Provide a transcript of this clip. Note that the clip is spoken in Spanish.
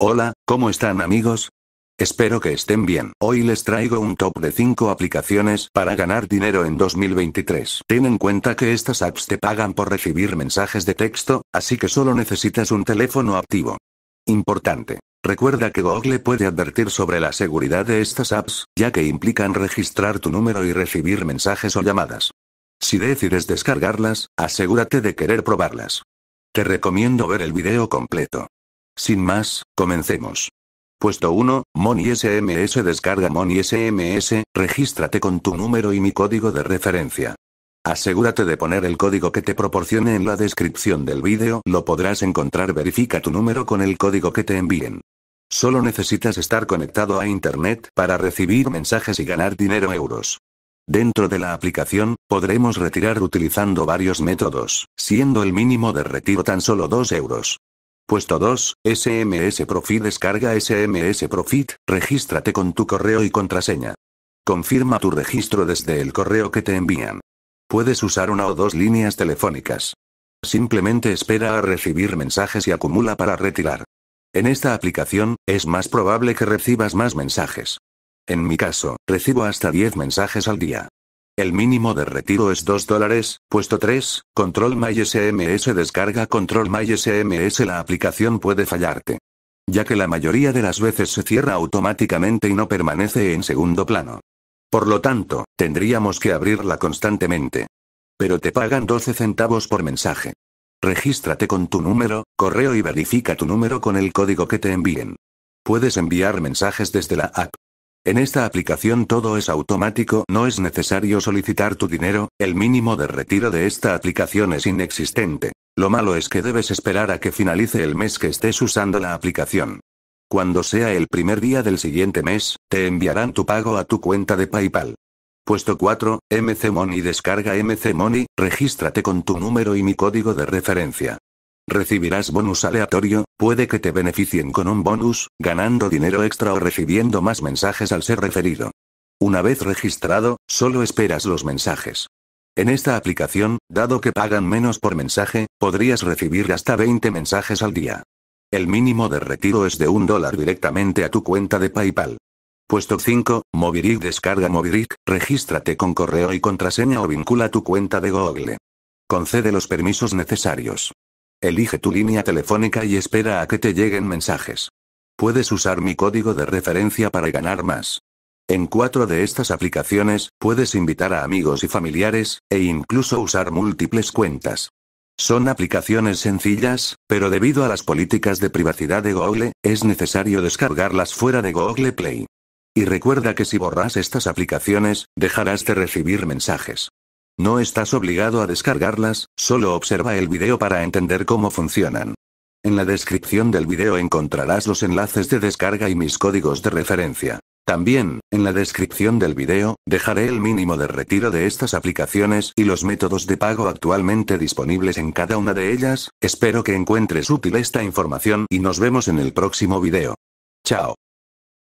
Hola, ¿cómo están amigos? Espero que estén bien. Hoy les traigo un top de 5 aplicaciones para ganar dinero en 2023. Ten en cuenta que estas apps te pagan por recibir mensajes de texto, así que solo necesitas un teléfono activo. Importante. Recuerda que Google puede advertir sobre la seguridad de estas apps, ya que implican registrar tu número y recibir mensajes o llamadas. Si decides descargarlas, asegúrate de querer probarlas. Te recomiendo ver el video completo. Sin más, comencemos. Puesto 1, Moni SMS descarga Moni SMS, regístrate con tu número y mi código de referencia. Asegúrate de poner el código que te proporcione en la descripción del vídeo, lo podrás encontrar, verifica tu número con el código que te envíen. Solo necesitas estar conectado a Internet para recibir mensajes y ganar dinero euros. Dentro de la aplicación, podremos retirar utilizando varios métodos, siendo el mínimo de retiro tan solo 2 euros. Puesto 2, SMS Profit descarga SMS Profit, regístrate con tu correo y contraseña. Confirma tu registro desde el correo que te envían. Puedes usar una o dos líneas telefónicas. Simplemente espera a recibir mensajes y acumula para retirar. En esta aplicación, es más probable que recibas más mensajes. En mi caso, recibo hasta 10 mensajes al día. El mínimo de retiro es 2 dólares, puesto 3, control MySMS descarga control MySMS la aplicación puede fallarte. Ya que la mayoría de las veces se cierra automáticamente y no permanece en segundo plano. Por lo tanto, tendríamos que abrirla constantemente. Pero te pagan 12 centavos por mensaje. Regístrate con tu número, correo y verifica tu número con el código que te envíen. Puedes enviar mensajes desde la app. En esta aplicación todo es automático, no es necesario solicitar tu dinero, el mínimo de retiro de esta aplicación es inexistente. Lo malo es que debes esperar a que finalice el mes que estés usando la aplicación. Cuando sea el primer día del siguiente mes, te enviarán tu pago a tu cuenta de PayPal. Puesto 4, MC Money descarga MC Money, regístrate con tu número y mi código de referencia. Recibirás bonus aleatorio, puede que te beneficien con un bonus, ganando dinero extra o recibiendo más mensajes al ser referido. Una vez registrado, solo esperas los mensajes. En esta aplicación, dado que pagan menos por mensaje, podrías recibir hasta 20 mensajes al día. El mínimo de retiro es de un dólar directamente a tu cuenta de PayPal. Puesto 5, Movirik descarga Movirik, regístrate con correo y contraseña o vincula tu cuenta de Google. Concede los permisos necesarios. Elige tu línea telefónica y espera a que te lleguen mensajes. Puedes usar mi código de referencia para ganar más. En cuatro de estas aplicaciones, puedes invitar a amigos y familiares, e incluso usar múltiples cuentas. Son aplicaciones sencillas, pero debido a las políticas de privacidad de Google, es necesario descargarlas fuera de Google Play. Y recuerda que si borras estas aplicaciones, dejarás de recibir mensajes. No estás obligado a descargarlas, solo observa el video para entender cómo funcionan. En la descripción del video encontrarás los enlaces de descarga y mis códigos de referencia. También, en la descripción del video, dejaré el mínimo de retiro de estas aplicaciones y los métodos de pago actualmente disponibles en cada una de ellas, espero que encuentres útil esta información y nos vemos en el próximo video. Chao.